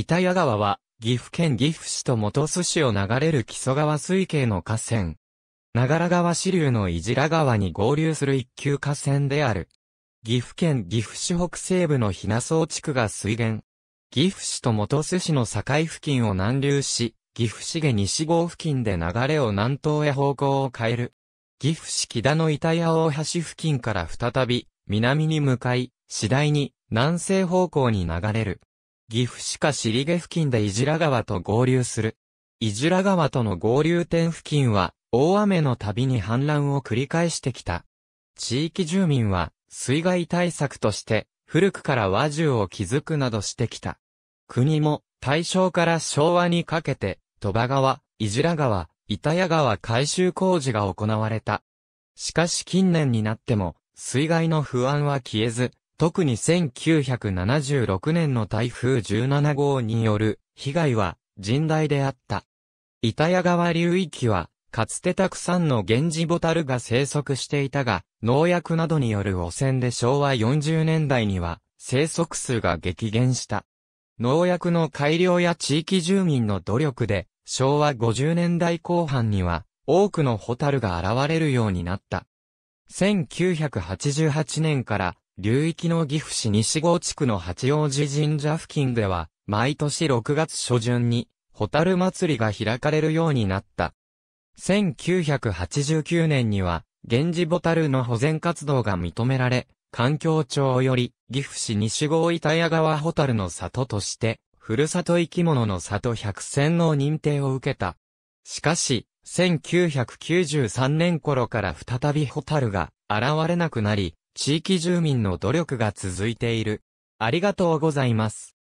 板谷川は、岐阜県岐阜市と本巣市を流れる木曽川水系の河川。長良川支流のいじら川に合流する一級河川である。岐阜県岐阜市北西部の日名荘地区が水源。岐阜市と本巣市の境付近を南流し、岐阜市下西郷付近で流れを南東へ方向を変える。岐阜市木田の板谷大橋付近から再び、南に向かい、次第に南西方向に流れる。岐阜市下尻毛付近で伊白川と合流する。伊白川との合流点付近は、大雨のたびに氾濫を繰り返してきた。地域住民は、水害対策として、古くから和獣を築くなどしてきた。国も、大正から昭和にかけて、鳥羽川、伊白川、板谷川改修工事が行われた。しかし近年になっても、水害の不安は消えず、特に1976年の台風17号による被害は甚大であった。板谷川流域は、かつてたくさんの源氏ボタルが生息していたが、農薬などによる汚染で昭和40年代には、生息数が激減した。農薬の改良や地域住民の努力で、昭和50年代後半には、多くのホタルが現れるようになった。1988年から流域の岐阜市西郷地区の八王子神社付近では、毎年6月初旬に、ホタル祭りが開かれるようになった。1989年には、源氏ボタルの保全活動が認められ、環境庁より、岐阜市西郷板谷川ホタルの里として、ふるさと生き物の里百選の認定を受けた。しかし、1993年頃から再びホタルが現れなくなり、地域住民の努力が続いている。ありがとうございます。